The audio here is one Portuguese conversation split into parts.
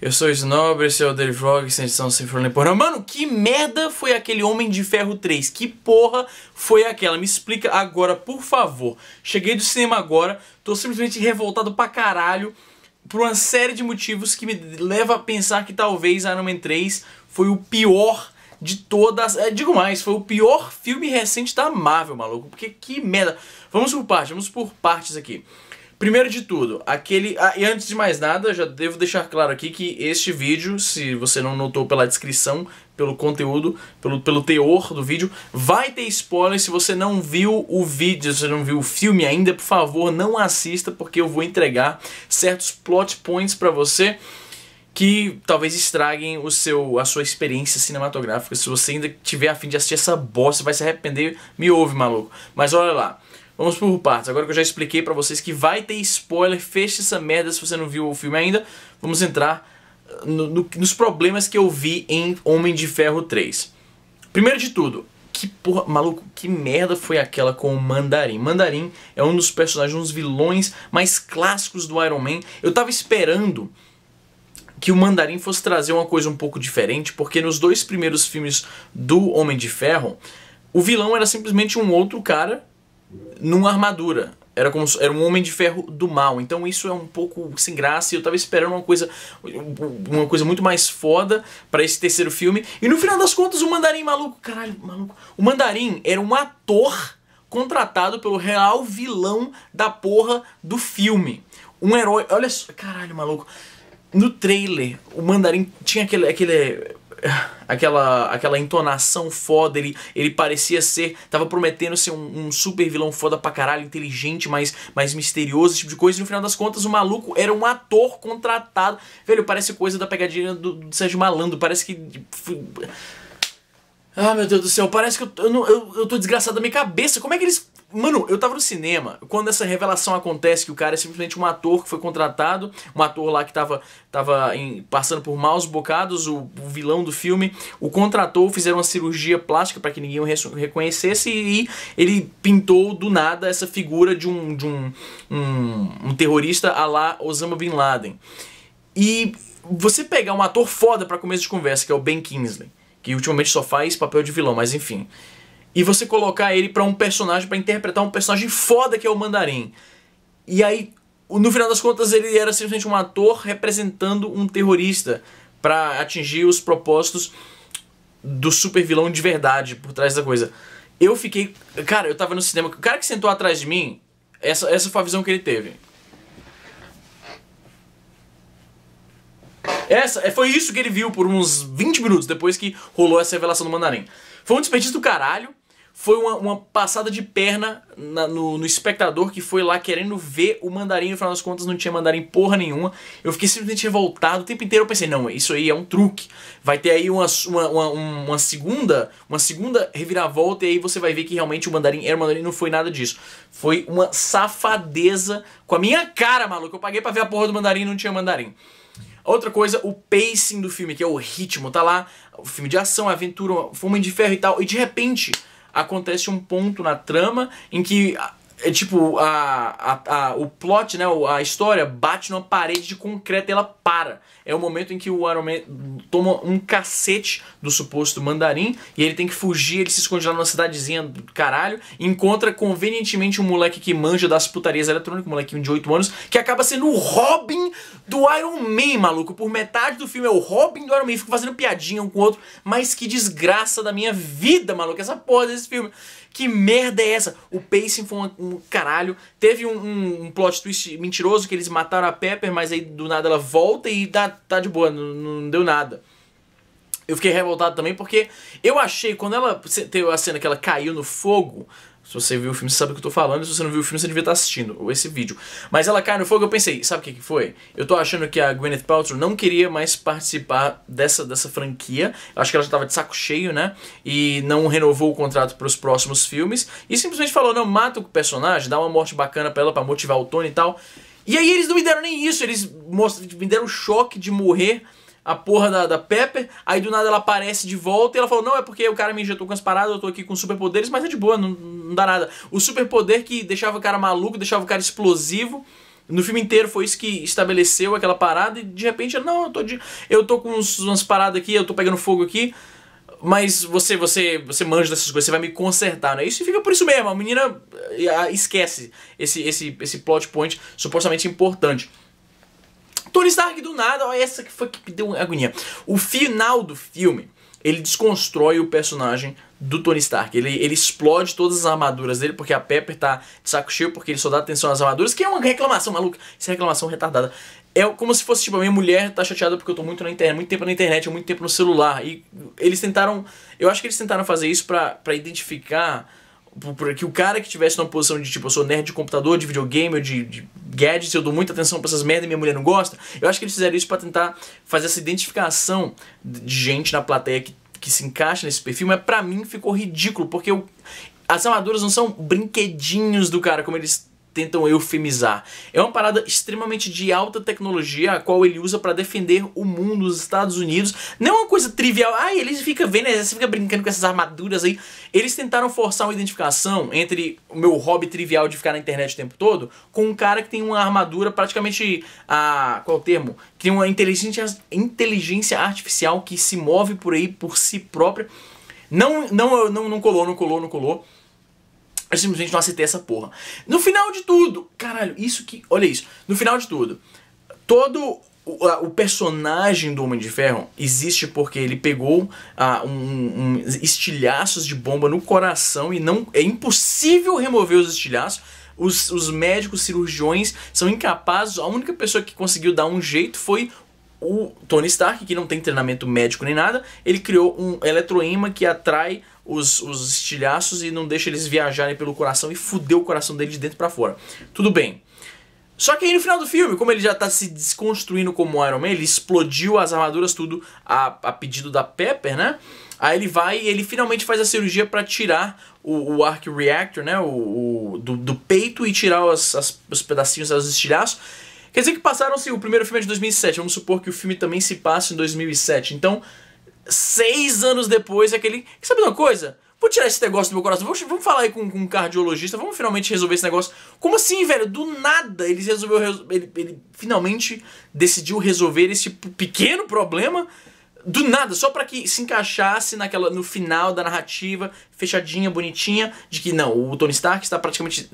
Eu sou Snobre, esse é o Daily Vlog, é edição sem fronteira Mano, que merda foi aquele Homem de Ferro 3? Que porra foi aquela? Me explica agora, por favor. Cheguei do cinema agora, tô simplesmente revoltado pra caralho por uma série de motivos que me leva a pensar que talvez Iron Man 3 foi o pior de todas. É, digo mais, foi o pior filme recente da Marvel, maluco. Porque que merda. Vamos por partes, vamos por partes aqui. Primeiro de tudo, aquele. Ah, e antes de mais nada, já devo deixar claro aqui que este vídeo, se você não notou pela descrição, pelo conteúdo, pelo, pelo teor do vídeo, vai ter spoiler. Se você não viu o vídeo, se você não viu o filme ainda, por favor, não assista, porque eu vou entregar certos plot points para você que talvez estraguem o seu, a sua experiência cinematográfica. Se você ainda tiver a fim de assistir essa bosta, vai se arrepender, me ouve, maluco. Mas olha lá. Vamos por partes. Agora que eu já expliquei pra vocês que vai ter spoiler, fecha essa merda se você não viu o filme ainda. Vamos entrar uh, no, no, nos problemas que eu vi em Homem de Ferro 3. Primeiro de tudo, que porra, maluco, que merda foi aquela com o Mandarim? Mandarim é um dos personagens, um dos vilões mais clássicos do Iron Man. Eu tava esperando que o Mandarim fosse trazer uma coisa um pouco diferente, porque nos dois primeiros filmes do Homem de Ferro, o vilão era simplesmente um outro cara numa armadura. Era, como, era um homem de ferro do mal. Então isso é um pouco sem graça. e Eu tava esperando uma coisa, uma coisa muito mais foda para esse terceiro filme. E no final das contas, o Mandarim maluco. Caralho, maluco. O Mandarim era um ator contratado pelo real vilão da porra do filme. Um herói. Olha só. Caralho, maluco. No trailer, o Mandarim tinha aquele, aquele aquela aquela entonação foda, ele, ele parecia ser, tava prometendo ser um, um, super vilão foda pra caralho, inteligente, mais, mais misterioso, esse tipo de coisa, e no final das contas o maluco era um ator contratado. Velho, parece coisa da pegadinha do, do Sérgio Malandro, parece que... Ah, meu Deus do céu, parece que eu, eu, eu, eu tô desgraçado da minha cabeça. Como é que eles Mano, eu tava no cinema quando essa revelação acontece que o cara é simplesmente um ator que foi contratado, um ator lá que tava, tava em, passando por maus bocados, o, o, vilão do filme o contratou, fizeram uma cirurgia plástica para que ninguém o re reconhecesse e ele pintou do nada essa figura de um, de um, um, um terrorista a lá Osama Bin Laden. E você pegar um ator foda para começo de conversa, que é o Ben Kingsley, que ultimamente só faz papel de vilão, mas enfim e você colocar ele para um personagem, para interpretar um personagem foda que é o Mandarim. E aí, no final das contas, ele era simplesmente um ator representando um terrorista para atingir os propósitos do super vilão de verdade por trás da coisa. Eu fiquei. Cara, eu tava no cinema. O cara que sentou atrás de mim, essa, essa foi a visão que ele teve. Essa, é, foi isso que ele viu por uns 20 minutos depois que rolou essa revelação do Mandarim. Foi um desperdício do caralho foi uma, uma passada de perna na, no, no, espectador que foi lá querendo ver o mandarim. No final das contas, não tinha mandarim porra nenhuma. Eu fiquei simplesmente revoltado o tempo inteiro. Eu pensei, não, isso aí é um truque. Vai ter aí uma, uma, uma, uma segunda uma segunda reviravolta e aí você vai ver que realmente o mandarim era o mandarim. Não foi nada disso. Foi uma safadeza com a minha cara, maluco. Eu paguei pra ver a porra do mandarim e não tinha mandarim. Outra coisa, o pacing do filme, que é o ritmo, tá lá, o filme de ação, aventura, fome de ferro e tal, e de repente acontece um ponto na trama em que é tipo, a, a, a, o plot, né, a história bate numa parede de concreto e ela para. É o momento em que o Iron Man toma um cacete do suposto mandarim e ele tem que fugir, ele se esconde lá numa cidadezinha do caralho, encontra convenientemente um moleque que manja das putarias eletrônicas, um molequinho de 8 anos, que acaba sendo o Robin do Iron Man, maluco. Por metade do filme é o Robin do Iron Man, fico fazendo piadinha um com o outro, mas que desgraça da minha vida, maluco, essa porra desse filme. Que merda é essa? O pacing foi um, um caralho. Teve um, um, um, plot twist mentiroso que eles mataram a Pepper, mas aí do nada ela volta e tá, tá de boa, não, não deu nada. Eu fiquei revoltado também porque eu achei, quando ela teve a cena que ela caiu no fogo, se você viu o filme, você sabe o que eu tô falando. Se você não viu o filme, você devia estar tá assistindo esse vídeo. Mas ela cai no fogo, eu pensei, sabe o que, que foi? Eu tô achando que a Gwyneth Paltrow não queria mais participar dessa, dessa franquia. Eu acho que ela já tava de saco cheio, né? E não renovou o contrato para os próximos filmes. E simplesmente falou, não, mata o personagem, dá uma morte bacana pra ela, pra motivar o Tony e tal. E aí eles não me deram nem isso, eles mostram, me deram o choque de morrer a porra da, da Pepper, aí do nada ela aparece de volta e ela falou: Não, é porque o cara me injetou com as paradas, eu tô aqui com superpoderes, mas é de boa, não, não dá nada. O superpoder que deixava o cara maluco, deixava o cara explosivo. No filme inteiro foi isso que estabeleceu aquela parada e de repente, não, eu tô, de, eu tô com uns, umas paradas aqui, eu tô pegando fogo aqui, mas você você você manja dessas coisas, você vai me consertar, né? Isso fica por isso mesmo, a menina eh, esquece esse, esse, esse plot point supostamente importante. Tony Stark do nada, ó, essa que foi que me deu agonia. O final do filme, ele desconstrói o personagem do Tony Stark. Ele, ele explode todas as armaduras dele, porque a Pepper tá de saco cheio, porque ele só dá atenção às armaduras, que é uma reclamação maluca. Essa é reclamação retardada. É como se fosse, tipo, a minha mulher tá chateada porque eu tô muito na internet, muito tempo na internet, muito tempo no celular. E eles tentaram. Eu acho que eles tentaram fazer isso para identificar que o cara que tivesse numa posição de tipo, eu sou nerd de computador, de videogame, ou de, de gadgets, eu dou muita atenção pra essas merda e minha mulher não gosta. Eu acho que eles fizeram isso pra tentar fazer essa identificação de gente na plateia que, que se encaixa nesse perfil, mas pra mim ficou ridículo, porque eu, as armaduras não são brinquedinhos do cara, como eles tentam eufemizar. É uma parada extremamente de alta tecnologia, a qual ele usa para defender o mundo, os Estados Unidos. Não é uma coisa trivial. Ah, eles ficam vendo, eles fica brincando com essas armaduras aí. Eles tentaram forçar uma identificação entre o meu hobby trivial de ficar na internet o tempo todo com um cara que tem uma armadura praticamente a ah, qual é o termo? Que tem uma inteligência, inteligência artificial que se move por aí por si própria. Não, não, não, não colou, não colou, não colou. Eu simplesmente não aceitei essa porra. No final de tudo, caralho, isso que. Olha isso. No final de tudo, todo o personagem do Homem de Ferro existe porque ele pegou um, um, estilhaços de bomba no coração e não é impossível remover os estilhaços. Os, os médicos cirurgiões são incapazes. A única pessoa que conseguiu dar um jeito foi o Tony Stark, que não tem treinamento médico nem nada. Ele criou um eletroíma que atrai os, os estilhaços e não deixa eles viajarem pelo coração e fuder o coração dele de dentro para fora. Tudo bem. Só que aí no final do filme, como ele já tá se desconstruindo como Iron Man, ele explodiu as armaduras tudo a, a pedido da Pepper, né? Aí ele vai e ele finalmente faz a cirurgia para tirar o, o Arc Reactor, né? O, o do, do, peito e tirar as, os pedacinhos, os estilhaços. Quer dizer que passaram-se. O primeiro filme é de 2007, vamos supor que o filme também se passe em 2007. Então, seis anos depois aquele Sabe uma coisa? Vou tirar esse negócio do meu coração. Vamos, vamos falar aí com, com um cardiologista. Vamos finalmente resolver esse negócio. Como assim, velho? Do nada ele resolveu. Ele, ele finalmente decidiu resolver esse pequeno problema do nada, só para que se encaixasse naquela, no final da narrativa, fechadinha, bonitinha, de que não, o Tony Stark está praticamente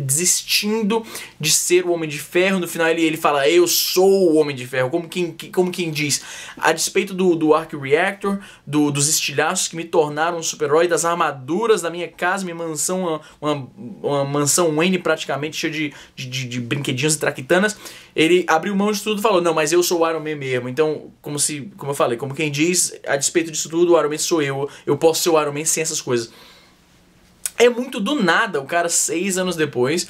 desistindo de ser o Homem de Ferro. No final ele, ele fala, eu sou o Homem de Ferro, como quem, como quem diz. A despeito do, do Arc Reactor, do, dos estilhaços que me tornaram um super-herói, das armaduras da minha casa, minha mansão, uma, uma, uma mansão Wayne praticamente cheia de, de, de, de brinquedinhos e traquitanas, ele abriu mão de tudo e falou, não, mas eu sou o Iron Man mesmo. Então, como se, como eu falei, como como quem diz, a despeito disso tudo, o Iron Man sou eu, eu posso ser o Iron Man sem essas coisas. É muito do nada o cara, seis anos depois,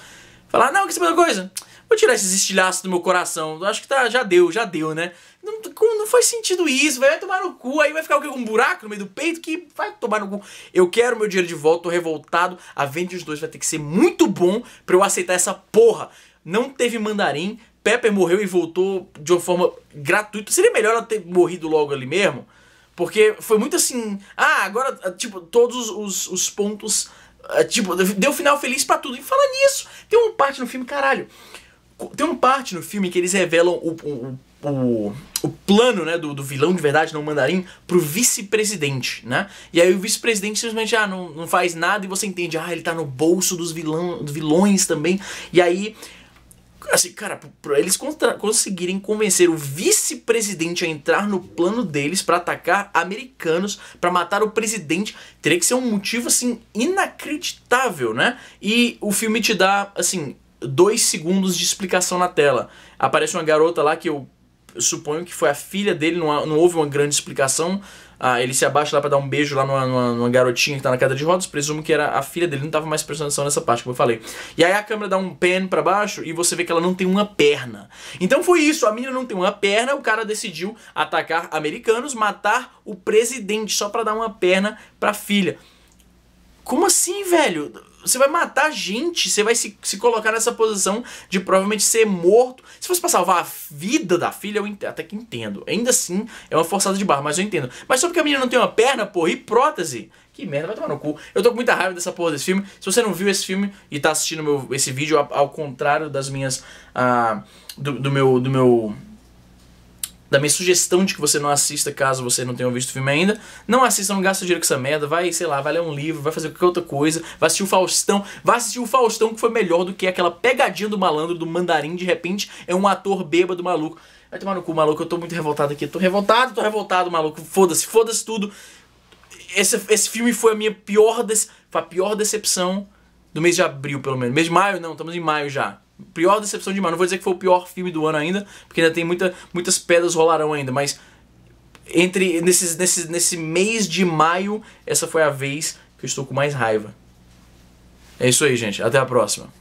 falar, não, que sabe coisa? Vou tirar esses estilhaços do meu coração. Acho que tá, já deu, já deu, né? Não, não faz sentido isso, vai tomar no cu. Aí vai ficar o quê? um buraco no meio do peito que vai tomar no cu. Eu quero meu dinheiro de volta, tô revoltado. A Avengers 2 vai ter que ser muito bom pra eu aceitar essa porra. Não teve mandarim, Pepper morreu e voltou de uma forma gratuita. Seria melhor ela ter morrido logo ali mesmo? Porque foi muito assim. Ah, agora, ah, tipo, todos os, os pontos. Ah, tipo, deu final feliz para tudo. E fala nisso, tem uma parte no filme, caralho. Tem uma parte no filme que eles revelam o, o, o, o plano né, do, do vilão de verdade, não mandarim, pro vice-presidente, né? E aí o vice-presidente simplesmente ah, não, não faz nada e você entende, ah, ele tá no bolso dos vilão, vilões também. E aí assim, cara, pra eles conseguirem convencer o vice-presidente a entrar no plano deles para atacar americanos, para matar o presidente, teria que ser um motivo, assim, inacreditável, né? E o filme te dá, assim, dois segundos de explicação na tela. Aparece uma garota lá que eu suponho que foi a filha dele, não, não houve uma grande explicação, ah, ele se abaixa lá para dar um beijo lá numa, numa, numa, garotinha que tá na cadeira de rodas. Presumo que era a filha dele, não tava mais prestando atenção nessa parte, como eu falei. E aí a câmera dá um pan para baixo e você vê que ela não tem uma perna. Então foi isso, a menina não tem uma perna, o cara decidiu atacar americanos, matar o presidente só para dar uma perna pra filha. Como assim, velho? você vai matar gente, você vai se, se colocar nessa posição de provavelmente ser morto. Se fosse pra salvar a vida da filha, eu até que entendo. Ainda assim, é uma forçada de barra, mas eu entendo. Mas só porque a menina não tem uma perna, porra, e prótese? Que merda, vai tomar no cu. Eu tô com muita raiva dessa porra desse filme. Se você não viu esse filme e tá assistindo meu, esse vídeo ao, ao contrário das minhas... Ah, do, do meu... Do meu da minha sugestão de que você não assista caso você não tenha visto o filme ainda. Não assista, não gasta dinheiro com essa merda. Vai, sei lá, vai ler um livro, vai fazer qualquer outra coisa, vai assistir o Faustão. Vai assistir o Faustão, que foi melhor do que aquela pegadinha do malandro, do mandarim, de repente é um ator bêbado maluco. Vai tomar no cu, maluco, eu tô muito revoltado aqui. Tô revoltado, tô revoltado, maluco. Foda-se, foda-se tudo. Esse, esse filme foi a minha pior, de... a pior decepção do mês de abril, pelo menos. Mês de maio, não, estamos em maio já pior decepção de mar. Não vou dizer que foi o pior filme do ano ainda, porque ainda tem muita, muitas pedras rolarão ainda, mas entre nesses, nesse, nesse mês de maio, essa foi a vez que eu estou com mais raiva. É isso aí, gente. Até a próxima.